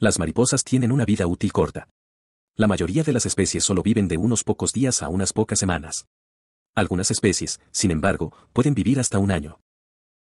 Las mariposas tienen una vida útil corta. La mayoría de las especies solo viven de unos pocos días a unas pocas semanas. Algunas especies, sin embargo, pueden vivir hasta un año.